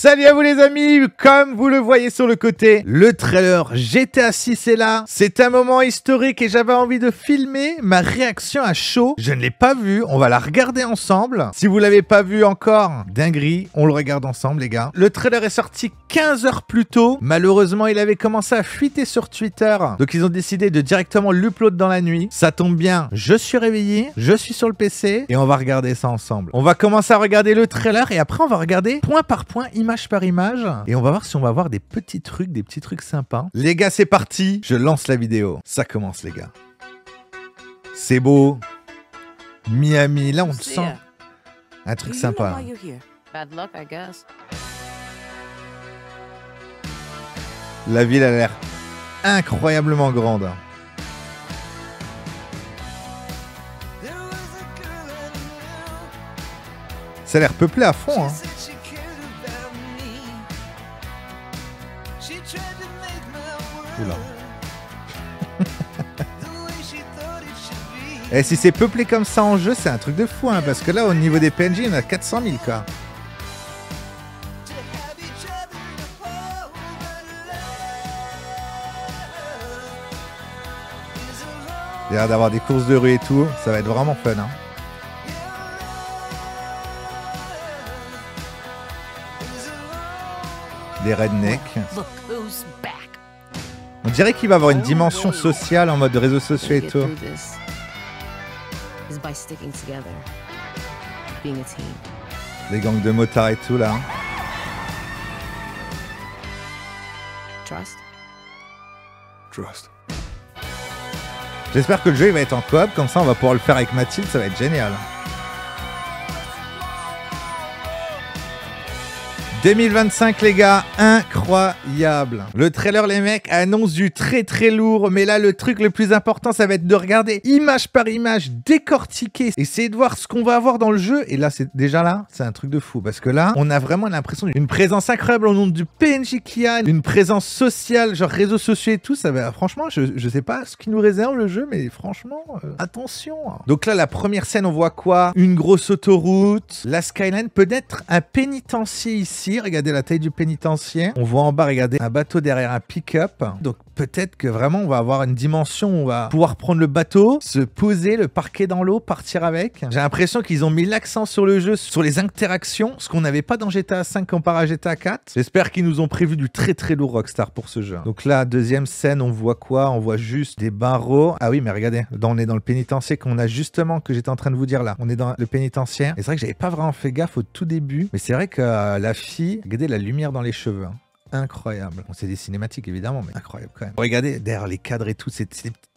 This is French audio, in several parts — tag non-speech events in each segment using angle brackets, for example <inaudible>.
Salut à vous les amis, comme vous le voyez sur le côté, le trailer GTA 6 est là. C'est un moment historique et j'avais envie de filmer ma réaction à chaud. Je ne l'ai pas vu, on va la regarder ensemble. Si vous l'avez pas vu encore, dinguerie, on le regarde ensemble les gars. Le trailer est sorti 15 heures plus tôt. Malheureusement, il avait commencé à fuiter sur Twitter. Donc ils ont décidé de directement l'uploader dans la nuit. Ça tombe bien, je suis réveillé, je suis sur le PC et on va regarder ça ensemble. On va commencer à regarder le trailer et après on va regarder point par point image par image et on va voir si on va voir des petits trucs, des petits trucs sympas. Les gars, c'est parti Je lance la vidéo. Ça commence, les gars. C'est beau. Miami, là, on sent un truc sympa. La ville a l'air incroyablement grande. Ça a l'air peuplé à fond. Hein. Et hein. <laughs> eh, si c'est peuplé comme ça en jeu, c'est un truc de fou, hein, parce que là, au niveau des PNJ, on a 400 000, quoi. d'avoir des courses de rue et tout, ça va être vraiment fun. Hein. Des rednecks dirait qu'il va avoir une dimension sociale en mode réseaux sociaux et tout. Les gangs de motards et tout là. Hein. Trust. Trust. J'espère que le jeu il va être en coop, comme ça on va pouvoir le faire avec Mathilde, ça va être génial. 2025 les gars, incroyable. Le trailer les mecs annonce du très très lourd, mais là le truc le plus important ça va être de regarder image par image, décortiquer, essayer de voir ce qu'on va avoir dans le jeu. Et là c'est déjà là, c'est un truc de fou parce que là on a vraiment l'impression d'une présence incroyable au nom du PNJ qui a, une présence sociale, genre réseau sociaux et tout. Ça va franchement, je, je sais pas ce qui nous réserve le jeu, mais franchement euh, attention. Hein. Donc là la première scène on voit quoi Une grosse autoroute, la skyline peut-être un pénitencier ici regardez la taille du pénitencier. On voit en bas, regardez, un bateau derrière un pick-up. Donc peut-être que vraiment on va avoir une dimension où on va pouvoir prendre le bateau, se poser, le parquet dans l'eau, partir avec. J'ai l'impression qu'ils ont mis l'accent sur le jeu, sur les interactions, ce qu'on n'avait pas dans GTA 5 comparé à GTA 4. J'espère qu'ils nous ont prévu du très très lourd Rockstar pour ce jeu. Donc là, deuxième scène, on voit quoi On voit juste des barreaux. Ah oui, mais regardez, on est dans le pénitencier qu'on a justement, que j'étais en train de vous dire là. On est dans le pénitentiaire. Et c'est vrai que j'avais pas vraiment fait gaffe au tout début, mais c'est vrai que euh, la fille, regardez la lumière dans les cheveux. Hein incroyable. c'est des cinématiques évidemment, mais incroyable quand même. Regardez derrière les cadres et tout, c'est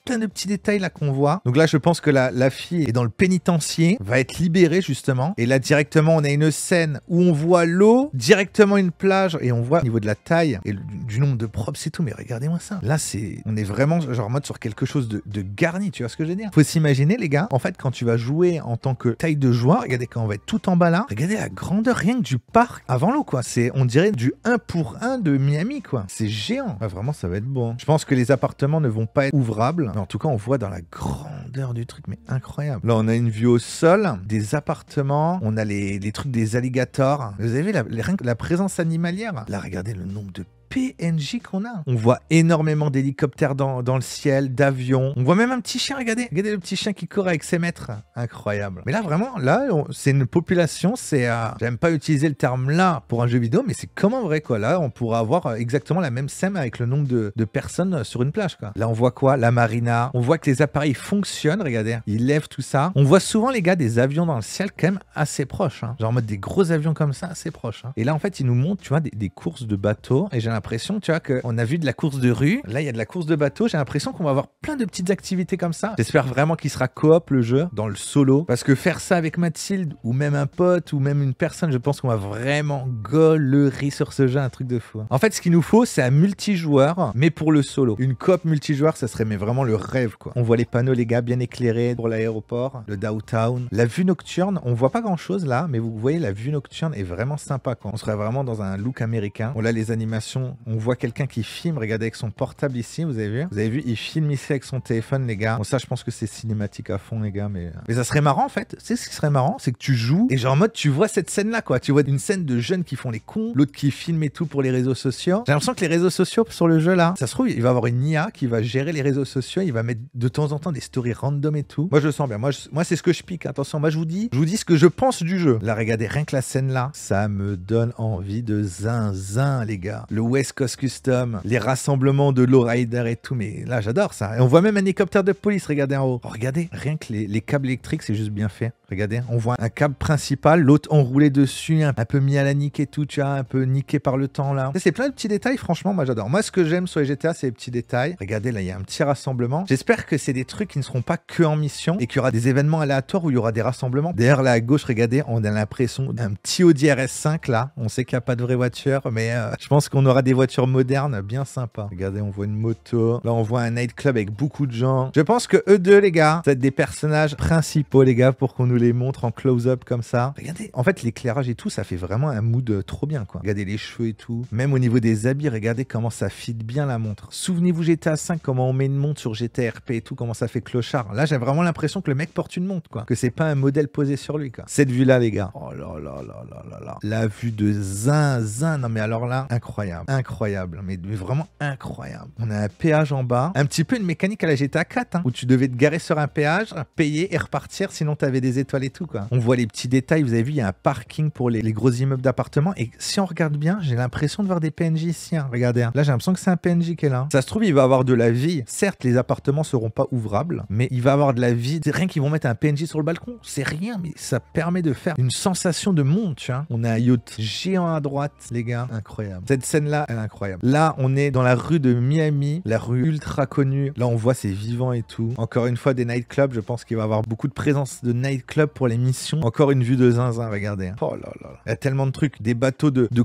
plein de petits détails là qu'on voit. Donc là, je pense que la, la, fille est dans le pénitencier, va être libérée justement. Et là, directement, on a une scène où on voit l'eau, directement une plage, et on voit au niveau de la taille et du nombre de props C'est tout. Mais regardez-moi ça. Là, c'est, on est vraiment genre en mode sur quelque chose de, de garni. Tu vois ce que je veux dire Faut s'imaginer, les gars. En fait, quand tu vas jouer en tant que taille de joueur, regardez quand on va être tout en bas là. Regardez la grandeur rien que du parc avant l'eau, quoi. C'est, on dirait du 1 pour 1 de Miami, quoi. C'est géant. Ah, vraiment, ça va être bon. Hein. Je pense que les appartements ne vont pas être ouvrables en tout cas, on voit dans la grandeur du truc, mais incroyable. Là, on a une vue au sol, des appartements, on a les, trucs des alligators. Vous avez vu la, la présence animalière Là, regardez le nombre de PNJ qu'on a. On voit énormément d'hélicoptères dans, dans, le ciel, d'avions. On voit même un petit chien, regardez. Regardez le petit chien qui court avec ses maîtres. Incroyable. Mais là, vraiment, là, c'est une population, c'est... Euh, j'aime pas utiliser le terme là pour un jeu vidéo, mais c'est comment vrai, quoi. Là, on pourra avoir euh, exactement la même scène avec le nombre de, de personnes euh, sur une plage, quoi. Là, on voit quoi La marina. On voit que les appareils fonctionnent, regardez. Ils lèvent tout ça. On voit souvent, les gars, des avions dans le ciel quand même assez proches. Hein. Genre en mode des gros avions comme ça, assez proches. Hein. Et là, en fait, ils nous montrent, tu vois, des, des courses de bateaux. Et j'ai l'impression, tu vois, qu'on a vu de la course de rue. Là, il y a de la course de bateau. J'ai l'impression qu'on va avoir plein de petites activités comme ça. J'espère vraiment qu'il sera coop le jeu dans le solo. Parce que faire ça avec Mathilde ou même un pote ou même une personne, je pense qu'on va vraiment golerie sur ce jeu, un truc de fou. En fait, ce qu'il nous faut, c'est un multijoueur, mais pour le solo. Une coop multijoueur, ça serait mais vraiment le rêve, quoi. On voit les panneaux, les gars, bien éclairés pour l'aéroport, le downtown. La vue nocturne, on voit pas grand chose là, mais vous voyez, la vue nocturne est vraiment sympa, quoi. On serait vraiment dans un look américain. On a les animations on voit quelqu'un qui filme, regardez avec son portable ici, vous avez vu Vous avez vu, il filme ici avec son téléphone, les gars. Bon, ça, je pense que c'est cinématique à fond, les gars, mais... Euh. Mais ça serait marrant, en fait. Tu sais ce qui serait marrant C'est que tu joues, et genre en mode, tu vois cette scène-là, quoi. Tu vois une scène de jeunes qui font les cons, l'autre qui filme et tout pour les réseaux sociaux. J'ai l'impression que les réseaux sociaux, sur le jeu, là, ça se trouve, il va avoir une IA qui va gérer les réseaux sociaux, il va mettre de temps en temps des stories random et tout. Moi, je le sens bien. Moi, moi c'est ce que je pique. Attention, moi, je vous dis, je vous dis ce que je pense du jeu. Là, regardez, rien que la scène-là, ça me donne envie de zinzin, les gars. Le West Custom, les rassemblements de low rider et tout, mais là j'adore ça. Et on voit même un hélicoptère de police, regardez en haut. Oh, regardez, rien que les, câbles électriques, c'est juste bien fait. Regardez, on voit un câble principal, l'autre enroulé dessus, un, peu mis à la nique et tout, tu vois, un peu niqué par le temps là. C'est plein de petits détails, franchement, moi j'adore. Moi ce que j'aime sur les GTA, c'est les petits détails. Regardez, là il y a un petit rassemblement. J'espère que c'est des trucs qui ne seront pas que en mission et qu'il y aura des événements aléatoires où il y aura des rassemblements. D'ailleurs, là à gauche, regardez, on a l'impression d'un petit Audi RS5 là. On sait qu'il n'y a pas de vraie voiture, mais euh, je pense qu'on aura des voitures modernes bien sympa. Regardez, on voit une moto. Là, on voit un nightclub avec beaucoup de gens. Je pense que eux deux, les gars, c'est des personnages principaux, les gars, pour qu'on nous les montre en close-up comme ça. Regardez, en fait, l'éclairage et tout, ça fait vraiment un mood euh, trop bien, quoi. Regardez les cheveux et tout. Même au niveau des habits, regardez comment ça fit bien la montre. Souvenez-vous GTA 5, comment on met une montre sur GTA RP et tout, comment ça fait clochard. Là, j'ai vraiment l'impression que le mec porte une montre, quoi. Que c'est pas un modèle posé sur lui, quoi. Cette vue-là, les gars. Oh là là là là là là. La vue de zinzin. Non, mais alors là, incroyable incroyable, mais vraiment incroyable. On a un péage en bas, un petit peu une mécanique à la GTA 4, hein, où tu devais te garer sur un péage, payer et repartir, sinon tu avais des étoiles et tout quoi. On voit les petits détails, vous avez vu, il y a un parking pour les, gros immeubles d'appartements, et si on regarde bien, j'ai l'impression de voir des PNJ ici, hein. regardez. Hein. Là j'ai l'impression que c'est un PNJ qui est là. Ça se trouve, il va avoir de la vie. Certes, les appartements seront pas ouvrables, mais il va avoir de la vie. Rien qu'ils vont mettre un PNJ sur le balcon, c'est rien, mais ça permet de faire une sensation de monde, On a un yacht géant à droite, les gars, incroyable. Cette scène-là, elle est incroyable. Là, on est dans la rue de Miami, la rue ultra connue. Là, on voit c'est vivant et tout. Encore une fois, des nightclubs. Je pense qu'il va y avoir beaucoup de présence de nightclubs pour l'émission. Encore une vue de zinzin, regardez. Hein. Oh là là. Il y a tellement de trucs. Des bateaux de, de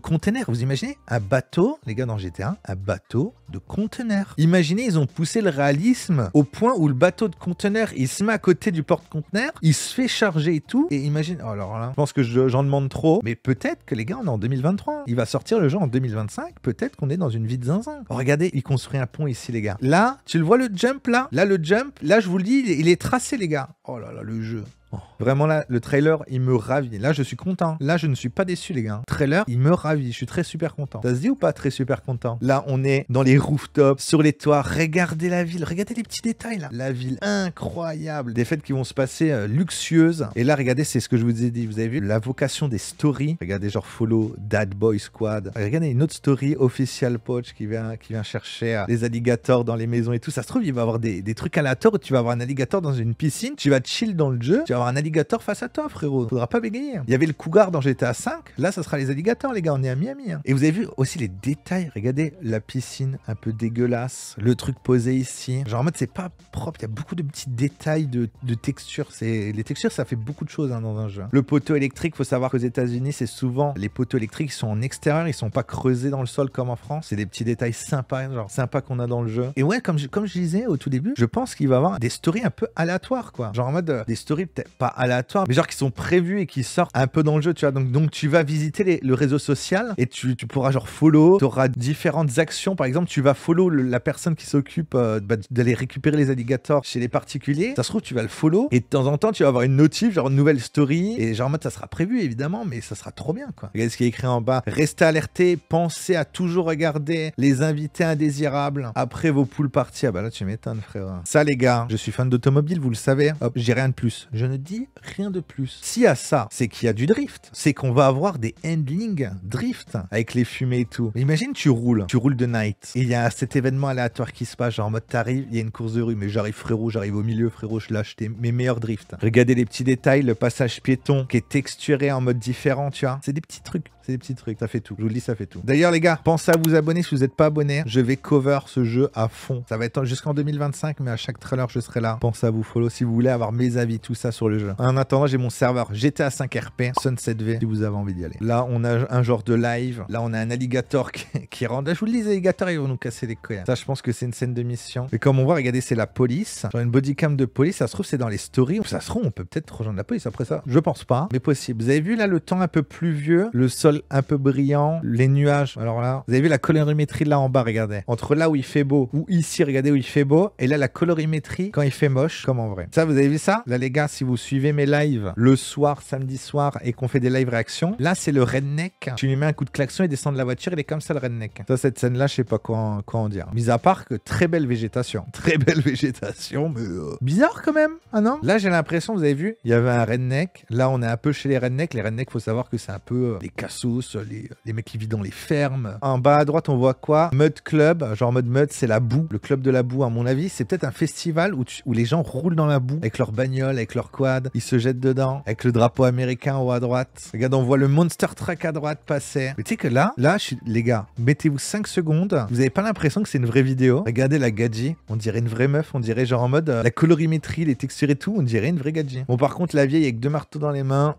Vous imaginez Un bateau, les gars, dans GTA, un bateau de conteneurs. Imaginez, ils ont poussé le réalisme au point où le bateau de conteneurs, il se met à côté du porte conteneurs il se fait charger et tout. Et imagine, oh alors là, je pense que j'en demande trop, mais peut-être que les gars, on est en 2023. Hein. Il va sortir le jeu en 2025 peut-être qu'on est dans une vie de zinzin. regardez, il construit un pont ici, les gars. Là, tu le vois le jump là Là, le jump, là, je vous le dis, il est tracé, les gars. Oh là là, le jeu. Oh. Vraiment là, le trailer, il me ravit. Là, je suis content. Là, je ne suis pas déçu, les gars. Trailer, il me ravit. Je suis très super content. Ça se dit ou pas très super content Là, on est dans les rooftops, sur les toits. Regardez la ville. Regardez les petits détails là. La ville incroyable. Des fêtes qui vont se passer euh, luxueuses. Et là, regardez, c'est ce que je vous ai dit. Vous avez vu la vocation des stories. Regardez genre follow Dad Boy Squad. Regardez une autre story official poach qui vient qui vient chercher euh, des alligators dans les maisons et tout. Ça se trouve, il va avoir des, des trucs la tu vas avoir un alligator dans une piscine. Tu vas chill dans le jeu. Tu vas avoir un alligator face à toi, frérot. Faudra pas bégayer. Hein. Il y avait le cougar dans GTA 5. Là, ça sera les alligators, les gars. On est à Miami. Hein. Et vous avez vu aussi les détails. Regardez la piscine un peu dégueulasse. Le truc posé ici. Genre en mode, c'est pas propre. Il y a beaucoup de petits détails de, texture. textures. Les textures, ça fait beaucoup de choses hein, dans un jeu. Le poteau électrique, faut savoir qu'aux États-Unis, c'est souvent les poteaux électriques qui sont en extérieur. Ils sont pas creusés dans le sol comme en France. C'est des petits détails sympas, genre sympas qu'on a dans le jeu. Et ouais, comme je, comme je disais au tout début, je pense qu'il va y avoir des stories un peu aléatoires, quoi. Genre en mode euh, des stories peut-être pas aléatoire mais genre qui sont prévus et qui sortent un peu dans le jeu, tu vois. Donc, donc tu vas visiter le réseau social et tu, pourras genre follow, tu auras différentes actions. Par exemple, tu vas follow la personne qui s'occupe euh, bah, d'aller récupérer les alligators chez les particuliers. Ça se trouve, tu vas le follow et de temps en temps, tu vas avoir une notif, genre une nouvelle story. Et genre, en mode, ça sera prévu évidemment, mais ça sera trop bien quoi. Regardez ce qui est écrit en bas. Restez alertés, pensez à toujours regarder les invités indésirables après vos poules parties. Ah bah là, tu m'étonnes, frère. Ça, les gars, je suis fan d'automobile, vous le savez. Hop, j'ai rien de plus. Je ne dis, dit rien de plus. Si à ça, c'est qu'il y a du drift, c'est qu'on va avoir des handling drift avec les fumées et tout. Imagine, tu roules, tu roules de night, il y a cet événement aléatoire qui se passe, genre en mode t'arrives, il y a une course de rue, mais j'arrive frérot, j'arrive au milieu frérot, je lâche mes meilleurs drifts. Regardez les petits détails, le passage piéton qui est texturé en mode différent, tu vois. C'est des petits trucs, c'est des petits trucs, ça fait tout. Je vous le dis, ça fait tout. D'ailleurs les gars, pensez à vous abonner si vous n'êtes pas abonné, je vais cover ce jeu à fond. Ça va être jusqu'en 2025, mais à chaque trailer je serai là. Pensez à vous follow si vous voulez avoir mes avis, tout ça sur le jeu. En attendant, j'ai mon serveur GTA 5 RP, Sunset V, si vous avez envie d'y aller. Là, on a un genre de live. Là, on a un alligator qui, <laughs> rentre. Là, je vous le dis, les alligators, ils vont nous casser les couilles. Ça, je pense que c'est une scène de mission. Mais comme on voit, regardez, c'est la police. Genre une bodycam de police. Ça se trouve, c'est dans les stories. Ça se trouve, on peut peut-être rejoindre la police après ça. Je pense pas, mais possible. Vous avez vu là le temps un peu pluvieux, le sol un peu brillant, les nuages. Alors là, vous avez vu la colorimétrie là en bas, regardez. Entre là où il fait beau, ou ici, regardez où il fait beau, et là la colorimétrie quand il fait moche, comme en vrai. Ça, vous avez vu ça Là, les gars, si vous suivez mes lives le soir, samedi soir, et qu'on fait des live réactions, là, c'est le redneck. Tu lui mets un coup de klaxon, il descend de la voiture, il est comme ça, le redneck. Ça, cette scène-là, je sais pas quoi en, quoi en dire. Mis à part que très belle végétation. <laughs> Très belle végétation, mais euh, bizarre quand même, ah non Là, j'ai l'impression, vous avez vu, il y avait un redneck. Là, on est un peu chez les rednecks. Les rednecks, faut savoir que c'est un peu les euh, cassos, les, les mecs qui vivent dans les fermes. En bas à droite, on voit quoi Mud Club. Genre, Mud mud, c'est la boue. Le club de la boue, à mon avis, c'est peut-être un festival où, où les gens roulent dans la boue avec leur bagnole, avec leur quoi il se jette dedans avec le drapeau américain haut à droite. Regarde, on voit le Monster Truck à droite passer. Mais tu sais que là, là, les gars, mettez-vous 5 secondes. Vous n'avez pas l'impression que c'est une vraie vidéo. Regardez la gadji. On dirait une vraie meuf. On dirait genre en mode euh, la colorimétrie, les textures et tout. On dirait une vraie gadji. Bon, par contre, la vieille avec deux marteaux dans les mains,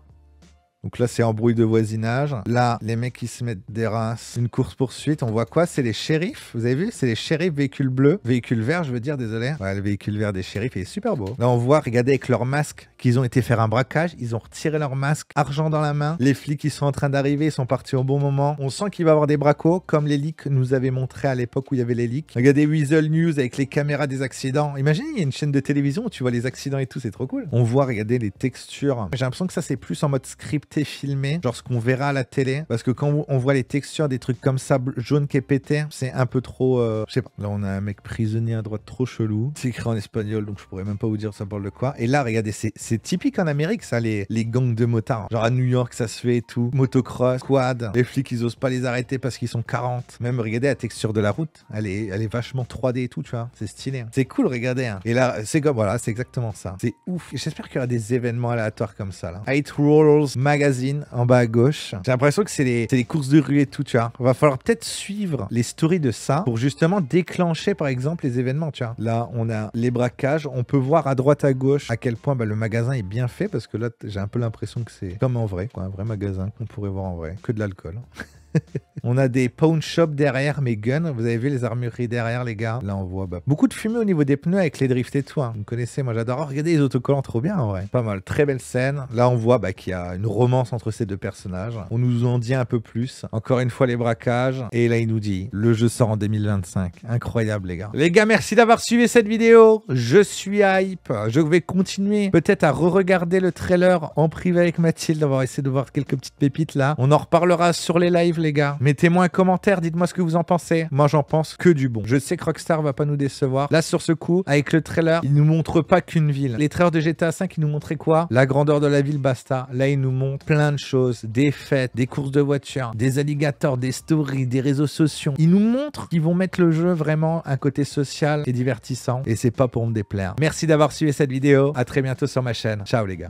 donc là, c'est embrouille de voisinage. Là, les mecs qui se mettent des races. Une course-poursuite. On voit quoi C'est les shérifs. Vous avez vu C'est les shérifs véhicules bleus. Véhicule vert, je veux dire, désolé. Ouais, le véhicule vert des shérifs est super beau. Là, on voit, regardez, avec leurs masque, qu'ils ont été faire un braquage. Ils ont retiré leur masque, argent dans la main. Les flics, qui sont en train d'arriver. sont partis au bon moment. On sent qu'il va y avoir des bracos, comme les leaks nous avaient montré à l'époque où il y avait les leaks. Regardez Weasel News avec les caméras des accidents. Imaginez, il y a une chaîne de télévision où tu vois les accidents et tout. C'est trop cool. On voit, regardez, les textures. J'ai l'impression que ça, c'est plus en mode script filmé, genre ce qu'on verra à la télé. Parce que quand on voit les textures des trucs comme ça, jaune qui est pété, c'est un peu trop. Euh, je sais pas. Là, on a un mec prisonnier à droite trop chelou. C'est écrit en espagnol, donc je pourrais même pas vous dire ça parle de quoi. Et là, regardez, c'est typique en Amérique, ça, les, les gangs de motards. Genre à New York, ça se fait et tout. Motocross, quad. Les flics, ils osent pas les arrêter parce qu'ils sont 40. Même, regardez la texture de la route. Elle est, elle est vachement 3D et tout, tu vois. C'est stylé. Hein. C'est cool, regardez. Hein. Et là, c'est comme, voilà, c'est exactement ça. C'est ouf. J'espère qu'il y aura des événements aléatoires comme ça, là. Eight magazine en bas à gauche. J'ai l'impression que c'est des, courses de rue et tout, tu vois. Va falloir peut-être suivre les stories de ça pour justement déclencher, par exemple, les événements, tu vois. Là, on a les braquages. On peut voir à droite, à gauche, à quel point bah, le magasin est bien fait parce que là, j'ai un peu l'impression que c'est comme en vrai, quoi. Un vrai magasin qu'on pourrait voir en vrai. Que de l'alcool. Hein. <laughs> on a des pawn shops derrière mes guns. Vous avez vu les armureries derrière, les gars. Là, on voit bah, beaucoup de fumée au niveau des pneus avec les drifts et tout. Hein. Vous connaissez, moi j'adore. regarder regardez les autocollants, trop bien en vrai. Pas mal. Très belle scène. Là, on voit bah, qu'il y a une romance entre ces deux personnages. On nous en dit un peu plus. Encore une fois, les braquages. Et là, il nous dit le jeu sort en 2025. Incroyable, les gars. Les gars, merci d'avoir suivi cette vidéo. Je suis hype. Je vais continuer peut-être à re-regarder le trailer en privé avec Mathilde. On essayé de voir quelques petites pépites là. On en reparlera sur les lives les gars. Mettez-moi un commentaire, dites-moi ce que vous en pensez. Moi, j'en pense que du bon. Je sais que Rockstar va pas nous décevoir. Là, sur ce coup, avec le trailer, il nous montre pas qu'une ville. Les trailers de GTA V, ils nous montraient quoi La grandeur de la ville, basta. Là, ils nous montrent plein de choses. Des fêtes, des courses de voiture, des alligators, des stories, des réseaux sociaux. Ils nous montrent qu'ils vont mettre le jeu vraiment un côté social et divertissant. Et c'est pas pour me déplaire. Merci d'avoir suivi cette vidéo. À très bientôt sur ma chaîne. Ciao, les gars.